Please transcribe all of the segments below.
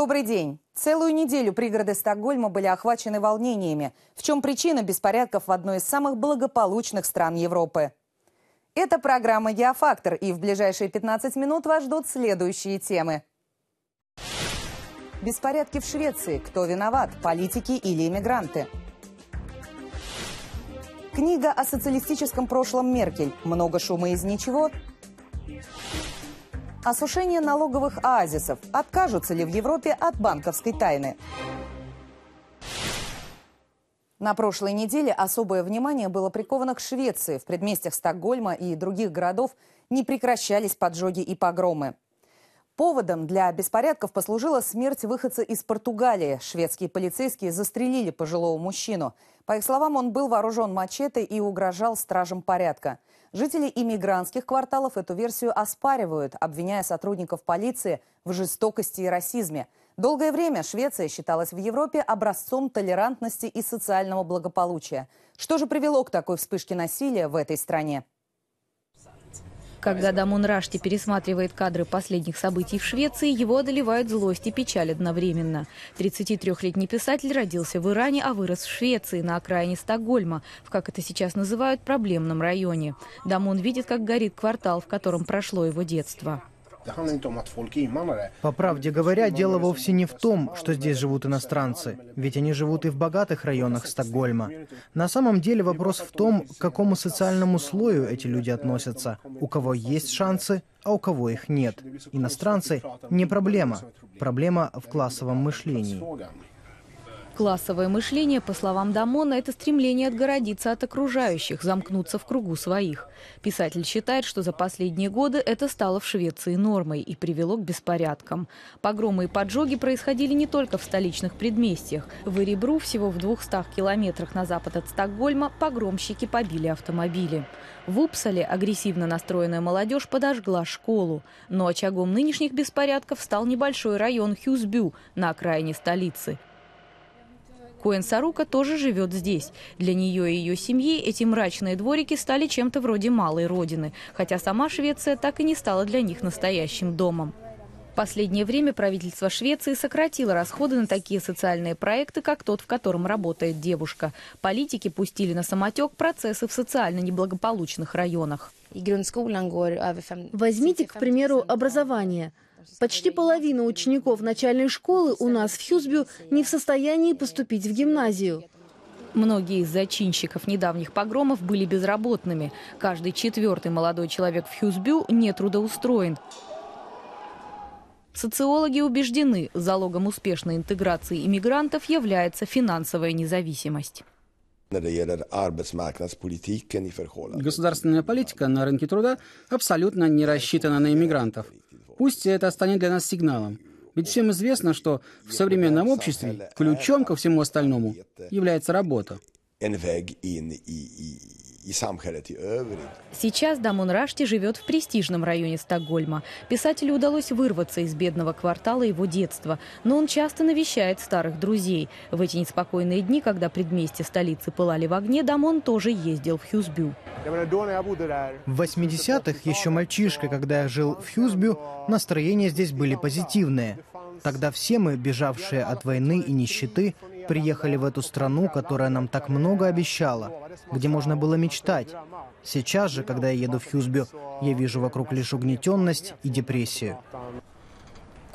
Добрый день. Целую неделю пригороды Стокгольма были охвачены волнениями. В чем причина беспорядков в одной из самых благополучных стран Европы? Это программа «Геофактор», и в ближайшие 15 минут вас ждут следующие темы. Беспорядки в Швеции. Кто виноват, политики или иммигранты? Книга о социалистическом прошлом Меркель. Много шума из ничего Осушение налоговых оазисов. Откажутся ли в Европе от банковской тайны? На прошлой неделе особое внимание было приковано к Швеции. В предместьях Стокгольма и других городов не прекращались поджоги и погромы. Поводом для беспорядков послужила смерть выходца из Португалии. Шведские полицейские застрелили пожилого мужчину. По их словам, он был вооружен мачете и угрожал стражам порядка. Жители иммигрантских кварталов эту версию оспаривают, обвиняя сотрудников полиции в жестокости и расизме. Долгое время Швеция считалась в Европе образцом толерантности и социального благополучия. Что же привело к такой вспышке насилия в этой стране? Когда Дамон Рашти пересматривает кадры последних событий в Швеции, его одолевают злость и печаль одновременно. 33-летний писатель родился в Иране, а вырос в Швеции, на окраине Стокгольма, в, как это сейчас называют, проблемном районе. Дамон видит, как горит квартал, в котором прошло его детство. По правде говоря, дело вовсе не в том, что здесь живут иностранцы, ведь они живут и в богатых районах Стокгольма. На самом деле вопрос в том, к какому социальному слою эти люди относятся, у кого есть шансы, а у кого их нет. Иностранцы не проблема. Проблема в классовом мышлении. Классовое мышление, по словам Дамона, это стремление отгородиться от окружающих, замкнуться в кругу своих. Писатель считает, что за последние годы это стало в Швеции нормой и привело к беспорядкам. Погромы и поджоги происходили не только в столичных предместьях. В Эребру, всего в 200 километрах на запад от Стокгольма, погромщики побили автомобили. В Упсале агрессивно настроенная молодежь подожгла школу. Но очагом нынешних беспорядков стал небольшой район Хьюсбю на окраине столицы – Коэн Сарука тоже живет здесь. Для нее и ее семьи эти мрачные дворики стали чем-то вроде малой родины, хотя сама Швеция так и не стала для них настоящим домом. В последнее время правительство Швеции сократило расходы на такие социальные проекты, как тот, в котором работает девушка. Политики пустили на самотек процессы в социально неблагополучных районах. Возьмите, к примеру, образование – Почти половина учеников начальной школы у нас в Хьюзбю не в состоянии поступить в гимназию. Многие из зачинщиков недавних погромов были безработными. Каждый четвертый молодой человек в Хьюзбю нетрудоустроен. Социологи убеждены, залогом успешной интеграции иммигрантов является финансовая независимость. Государственная политика на рынке труда абсолютно не рассчитана на иммигрантов. Пусть это станет для нас сигналом. Ведь всем известно, что в современном обществе ключом ко всему остальному является работа. Сейчас Дамон Рашти живет в престижном районе Стокгольма. Писателю удалось вырваться из бедного квартала его детства, но он часто навещает старых друзей. В эти неспокойные дни, когда предместья столицы пылали в огне, Дамон тоже ездил в Хьюсбю. В 80-х, еще мальчишка, когда я жил в Хьюсбю, настроения здесь были позитивные. Тогда все мы, бежавшие от войны и нищеты, приехали в эту страну, которая нам так много обещала, где можно было мечтать. Сейчас же, когда я еду в Хьюсбю, я вижу вокруг лишь угнетенность и депрессию.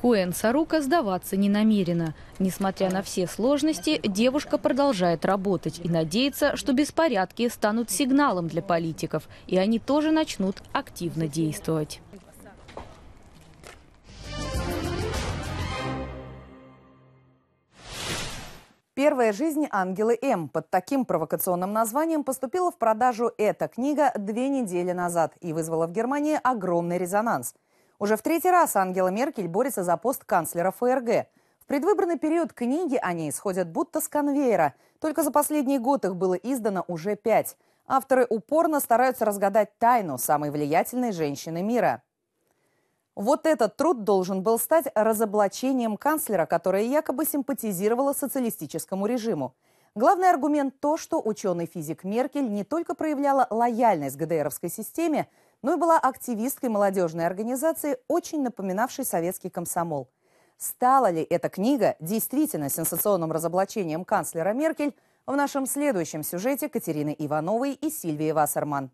Куэн Сарука сдаваться не намерена. Несмотря на все сложности, девушка продолжает работать и надеется, что беспорядки станут сигналом для политиков, и они тоже начнут активно действовать. Первая жизнь Ангелы М. Под таким провокационным названием поступила в продажу эта книга две недели назад и вызвала в Германии огромный резонанс. Уже в третий раз Ангела Меркель борется за пост канцлера ФРГ. В предвыборный период книги о ней сходят будто с конвейера. Только за последний год их было издано уже пять. Авторы упорно стараются разгадать тайну самой влиятельной женщины мира. Вот этот труд должен был стать разоблачением канцлера, которая якобы симпатизировала социалистическому режиму. Главный аргумент то, что ученый-физик Меркель не только проявляла лояльность ГДРовской системе, но и была активисткой молодежной организации, очень напоминавшей советский комсомол. Стала ли эта книга действительно сенсационным разоблачением канцлера Меркель, в нашем следующем сюжете Катерины Ивановой и Сильвии Вассерман.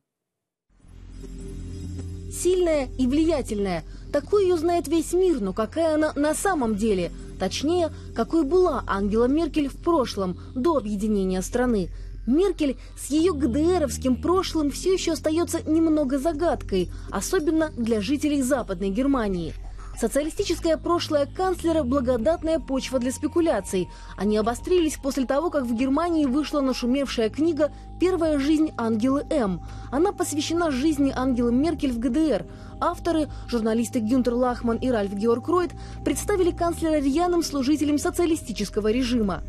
Сильная и влиятельная – такой ее знает весь мир, но какая она на самом деле? Точнее, какой была Ангела Меркель в прошлом, до объединения страны. Меркель с ее ГДРовским прошлым все еще остается немного загадкой, особенно для жителей Западной Германии – Социалистическое прошлое канцлера – благодатная почва для спекуляций. Они обострились после того, как в Германии вышла нашумевшая книга «Первая жизнь Ангелы М». Она посвящена жизни Ангелы Меркель в ГДР. Авторы, журналисты Гюнтер Лахман и Ральф Георг Ройд, представили канцлера рьяным служителем социалистического режима.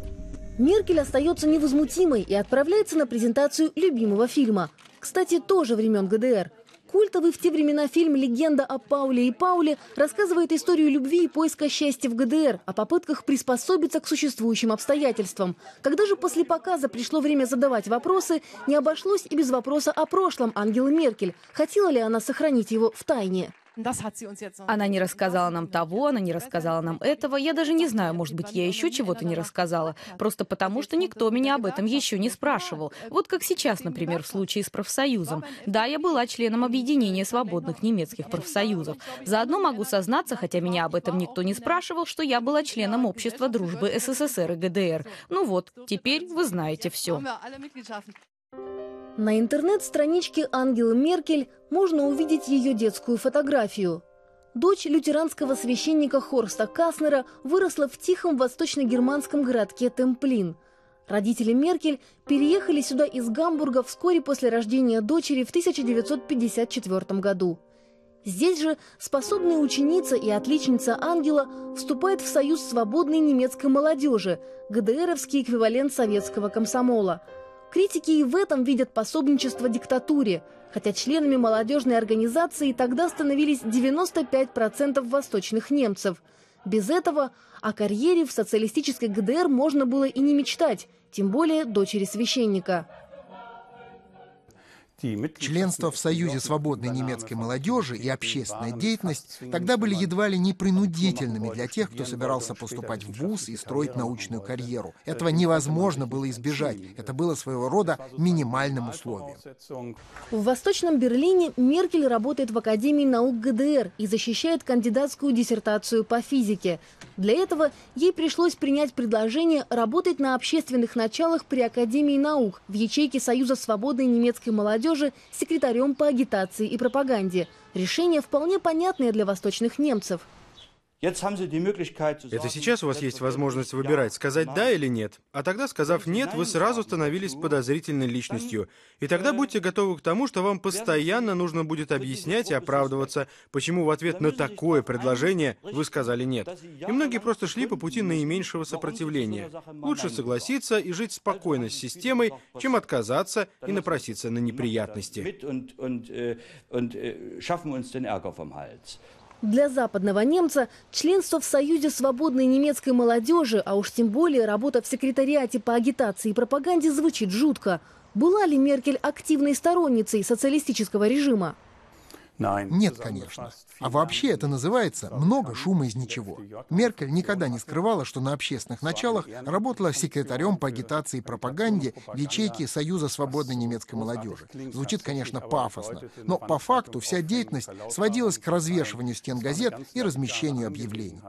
Меркель остается невозмутимой и отправляется на презентацию любимого фильма. Кстати, тоже времен ГДР – Культовый в те времена фильм «Легенда о Пауле и Пауле» рассказывает историю любви и поиска счастья в ГДР, о попытках приспособиться к существующим обстоятельствам. Когда же после показа пришло время задавать вопросы, не обошлось и без вопроса о прошлом Ангелы Меркель. Хотела ли она сохранить его в тайне? Она не рассказала нам того, она не рассказала нам этого. Я даже не знаю, может быть, я еще чего-то не рассказала. Просто потому, что никто меня об этом еще не спрашивал. Вот как сейчас, например, в случае с профсоюзом. Да, я была членом Объединения свободных немецких профсоюзов. Заодно могу сознаться, хотя меня об этом никто не спрашивал, что я была членом Общества дружбы СССР и ГДР. Ну вот, теперь вы знаете все. На интернет-страничке Ангелы Меркель можно увидеть ее детскую фотографию. Дочь лютеранского священника Хорста Каснера выросла в тихом восточно-германском городке Темплин. Родители Меркель переехали сюда из Гамбурга вскоре после рождения дочери в 1954 году. Здесь же способная ученица и отличница Ангела вступает в союз свободной немецкой молодежи, ГДРовский эквивалент советского комсомола – Критики и в этом видят пособничество диктатуре, хотя членами молодежной организации тогда становились 95% восточных немцев. Без этого о карьере в социалистической ГДР можно было и не мечтать, тем более дочери священника. Членство в Союзе свободной немецкой молодежи и общественная деятельность тогда были едва ли не принудительными для тех, кто собирался поступать в ВУЗ и строить научную карьеру. Этого невозможно было избежать. Это было своего рода минимальным условием. В Восточном Берлине Меркель работает в Академии наук ГДР и защищает кандидатскую диссертацию по физике. Для этого ей пришлось принять предложение работать на общественных началах при Академии наук в ячейке Союза свободной немецкой молодежи молодежи секретарем по агитации и пропаганде. Решение вполне понятное для восточных немцев. Это сейчас у вас есть возможность выбирать, сказать «да» или «нет». А тогда, сказав «нет», вы сразу становились подозрительной личностью. И тогда будьте готовы к тому, что вам постоянно нужно будет объяснять и оправдываться, почему в ответ на такое предложение вы сказали «нет». И многие просто шли по пути наименьшего сопротивления. Лучше согласиться и жить спокойно с системой, чем отказаться и напроситься на неприятности. Для западного немца членство в Союзе свободной немецкой молодежи, а уж тем более работа в секретариате по агитации и пропаганде звучит жутко. Была ли Меркель активной сторонницей социалистического режима? Нет, конечно. А вообще это называется «много шума из ничего». Меркель никогда не скрывала, что на общественных началах работала секретарем по агитации и пропаганде в ячейке Союза свободной немецкой молодежи. Звучит, конечно, пафосно, но по факту вся деятельность сводилась к развешиванию стен газет и размещению объявлений.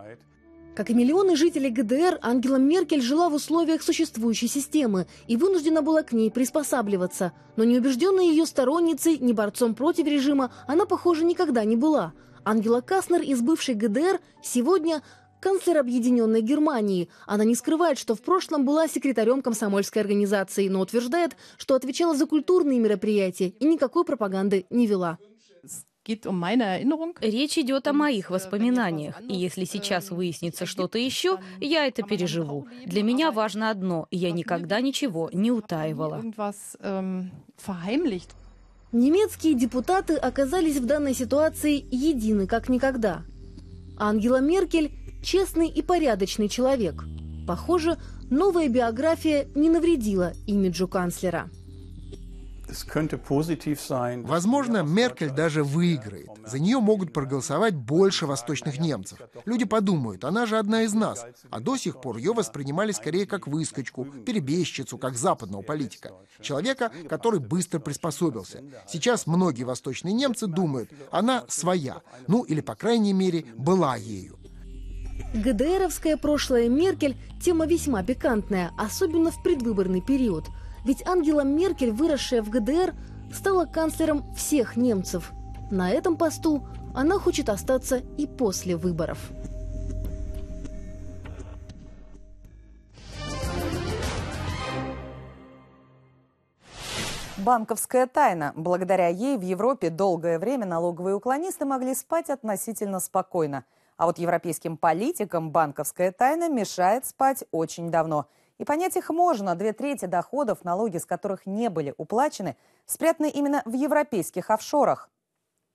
Как и миллионы жителей ГДР, Ангела Меркель жила в условиях существующей системы и вынуждена была к ней приспосабливаться. Но не неубежденной ее сторонницей, не борцом против режима, она, похоже, никогда не была. Ангела Каснер из бывшей ГДР сегодня канцлер Объединенной Германии. Она не скрывает, что в прошлом была секретарем комсомольской организации, но утверждает, что отвечала за культурные мероприятия и никакой пропаганды не вела. Речь идет о моих воспоминаниях, и если сейчас выяснится что-то еще, а я это переживу. Для меня важно одно, я никогда ничего не утаивала. Эм, Немецкие депутаты оказались в данной ситуации едины как никогда. Ангела Меркель – честный и порядочный человек. Похоже, новая биография не навредила имиджу канцлера. Возможно, Меркель даже выиграет. За нее могут проголосовать больше восточных немцев. Люди подумают, она же одна из нас. А до сих пор ее воспринимали скорее как выскочку, перебежчицу, как западного политика. Человека, который быстро приспособился. Сейчас многие восточные немцы думают, она своя. Ну или, по крайней мере, была ею. ГДРовское прошлое Меркель – тема весьма пикантная, особенно в предвыборный период – ведь Ангела Меркель, выросшая в ГДР, стала канцлером всех немцев. На этом посту она хочет остаться и после выборов. Банковская тайна. Благодаря ей в Европе долгое время налоговые уклонисты могли спать относительно спокойно. А вот европейским политикам банковская тайна мешает спать очень давно – и понять их можно. Две трети доходов, налоги с которых не были уплачены, спрятаны именно в европейских офшорах.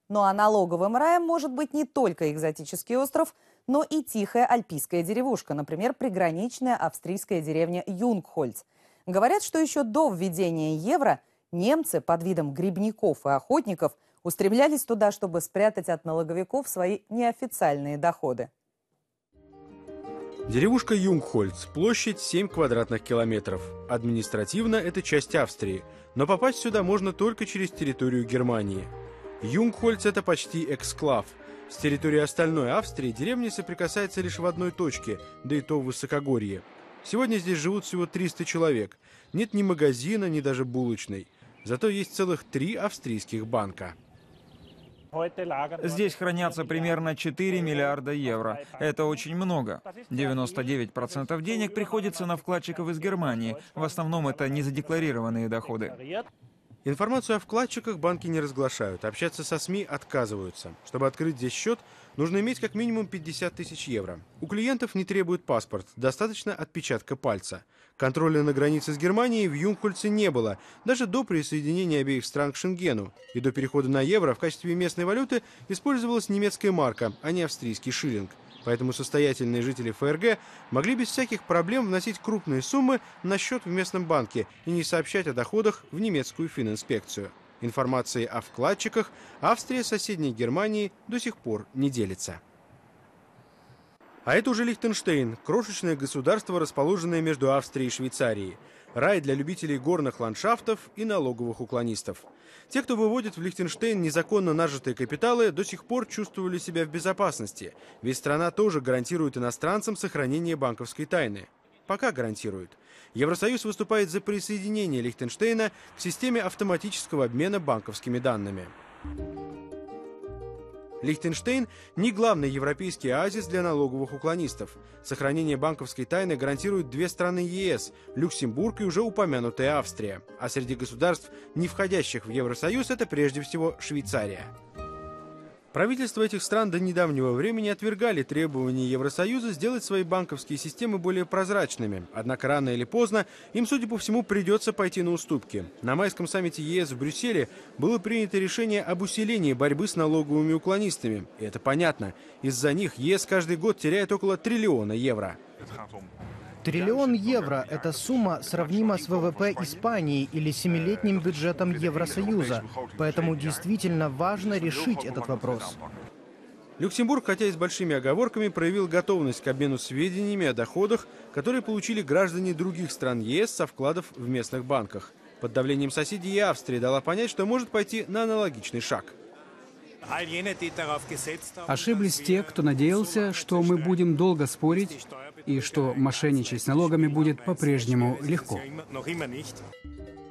Ну а налоговым раем может быть не только экзотический остров, но и тихая альпийская деревушка, например, приграничная австрийская деревня Юнгхольц. Говорят, что еще до введения евро немцы под видом грибников и охотников устремлялись туда, чтобы спрятать от налоговиков свои неофициальные доходы. Деревушка Юнгхольц, площадь 7 квадратных километров. Административно это часть Австрии, но попасть сюда можно только через территорию Германии. Юнгхольц – это почти эксклав. С территории остальной Австрии деревня соприкасается лишь в одной точке, да и то в высокогорье. Сегодня здесь живут всего 300 человек. Нет ни магазина, ни даже булочной. Зато есть целых три австрийских банка. Здесь хранятся примерно 4 миллиарда евро. Это очень много. 99% денег приходится на вкладчиков из Германии. В основном это незадекларированные доходы. Информацию о вкладчиках банки не разглашают, общаться со СМИ отказываются. Чтобы открыть здесь счет, нужно иметь как минимум 50 тысяч евро. У клиентов не требуют паспорт, достаточно отпечатка пальца. Контроля на границе с Германией в Юнкульце не было, даже до присоединения обеих стран к Шенгену. И до перехода на евро в качестве местной валюты использовалась немецкая марка, а не австрийский шиллинг – поэтому состоятельные жители ФРГ могли без всяких проблем вносить крупные суммы на счет в местном банке и не сообщать о доходах в немецкую фининспекцию. Информации о вкладчиках Австрия соседней Германии до сих пор не делится. А это уже Лихтенштейн, крошечное государство, расположенное между Австрией и Швейцарией рай для любителей горных ландшафтов и налоговых уклонистов. Те, кто выводит в Лихтенштейн незаконно нажитые капиталы, до сих пор чувствовали себя в безопасности, ведь страна тоже гарантирует иностранцам сохранение банковской тайны. Пока гарантирует. Евросоюз выступает за присоединение Лихтенштейна к системе автоматического обмена банковскими данными. Лихтенштейн – не главный европейский оазис для налоговых уклонистов. Сохранение банковской тайны гарантируют две страны ЕС – Люксембург и уже упомянутая Австрия. А среди государств, не входящих в Евросоюз, это прежде всего Швейцария. Правительства этих стран до недавнего времени отвергали требования Евросоюза сделать свои банковские системы более прозрачными. Однако рано или поздно им, судя по всему, придется пойти на уступки. На майском саммите ЕС в Брюсселе было принято решение об усилении борьбы с налоговыми уклонистами. И это понятно. Из-за них ЕС каждый год теряет около триллиона евро. Триллион евро – это сумма сравнима с ВВП Испании или семилетним бюджетом Евросоюза. Поэтому действительно важно решить этот вопрос. Люксембург, хотя и с большими оговорками, проявил готовность к обмену сведениями о доходах, которые получили граждане других стран ЕС со вкладов в местных банках. Под давлением соседей Австрия дала понять, что может пойти на аналогичный шаг. Ошиблись те, кто надеялся, что мы будем долго спорить и что мошенничать с налогами будет по-прежнему легко.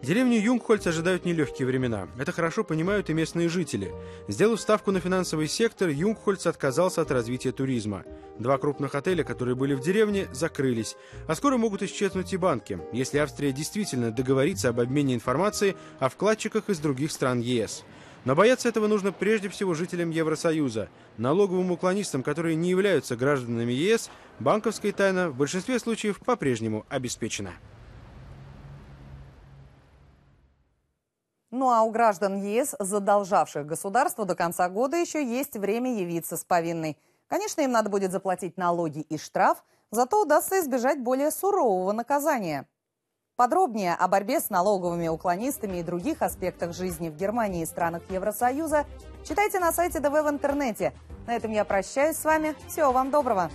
Деревню Юнгхольц ожидают нелегкие времена. Это хорошо понимают и местные жители. Сделав ставку на финансовый сектор, Юнгхольц отказался от развития туризма. Два крупных отеля, которые были в деревне, закрылись. А скоро могут исчезнуть и банки, если Австрия действительно договорится об обмене информации о вкладчиках из других стран ЕС. Но бояться этого нужно прежде всего жителям Евросоюза, налоговым уклонистам, которые не являются гражданами ЕС, банковская тайна в большинстве случаев по-прежнему обеспечена. Ну а у граждан ЕС, задолжавших государство, до конца года еще есть время явиться с повинной. Конечно, им надо будет заплатить налоги и штраф, зато удастся избежать более сурового наказания – Подробнее о борьбе с налоговыми уклонистами и других аспектах жизни в Германии и странах Евросоюза читайте на сайте ДВ в интернете. На этом я прощаюсь с вами. Всего вам доброго!